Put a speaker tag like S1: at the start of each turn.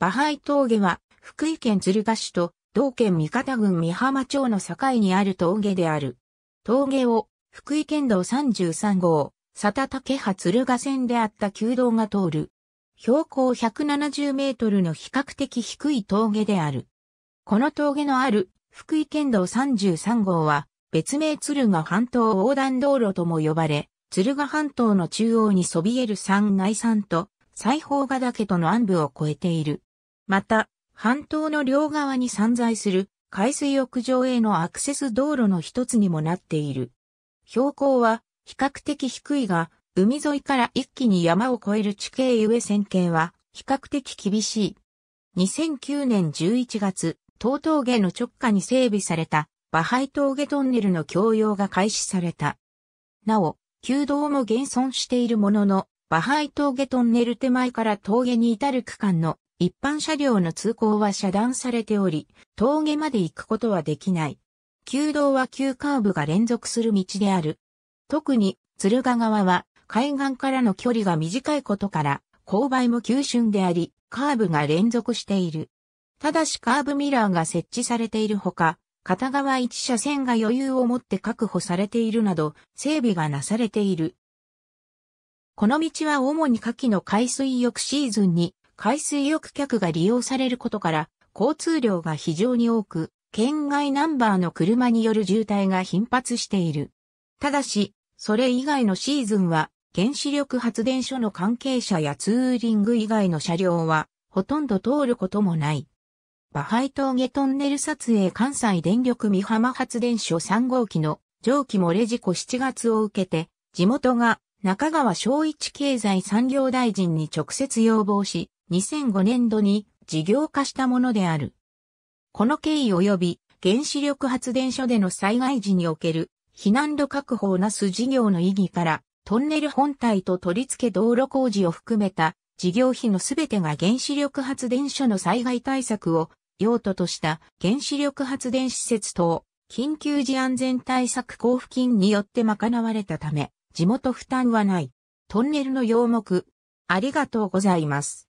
S1: バハイ峠は、福井県鶴ヶ市と、同県三方郡三浜町の境にある峠である。峠を、福井県道33号、佐田竹葉鶴ヶ線であった旧道が通る。標高170メートルの比較的低い峠である。この峠のある福井県道33号は別名鶴ヶ半島横断道路とも呼ばれ、鶴ヶ半島の中央にそびえる山内山と西方ヶ岳との安部を越えている。また、半島の両側に散在する海水浴場へのアクセス道路の一つにもなっている。標高は比較的低いが、海沿いから一気に山を越える地形ゆえ線形は比較的厳しい。2009年11月、東峠の直下に整備されたバハイ峠トンネルの供用が開始された。なお、旧道も現存しているものの、バハイ峠トンネル手前から峠に至る区間の一般車両の通行は遮断されており、峠まで行くことはできない。旧道は急カーブが連続する道である。特に、鶴ヶ川は海岸からの距離が短いことから、勾配も急峻であり、カーブが連続している。ただしカーブミラーが設置されているほか、片側一車線が余裕を持って確保されているなど、整備がなされている。この道は主に夏季の海水浴シーズンに海水浴客が利用されることから、交通量が非常に多く、県外ナンバーの車による渋滞が頻発している。ただし、それ以外のシーズンは、原子力発電所の関係者やツーリング以外の車両は、ほとんど通ることもない。バハイ峠トンネル撮影関西電力美浜発電所3号機の蒸気漏れ事故7月を受けて、地元が中川昭一経済産業大臣に直接要望し、2005年度に事業化したものである。この経緯及び原子力発電所での災害時における避難路確保をなす事業の意義から、トンネル本体と取り付け道路工事を含めた事業費のすべてが原子力発電所の災害対策を用途とした原子力発電施設等緊急時安全対策交付金によって賄われたため、地元負担はない。トンネルの要目。ありがとうございます。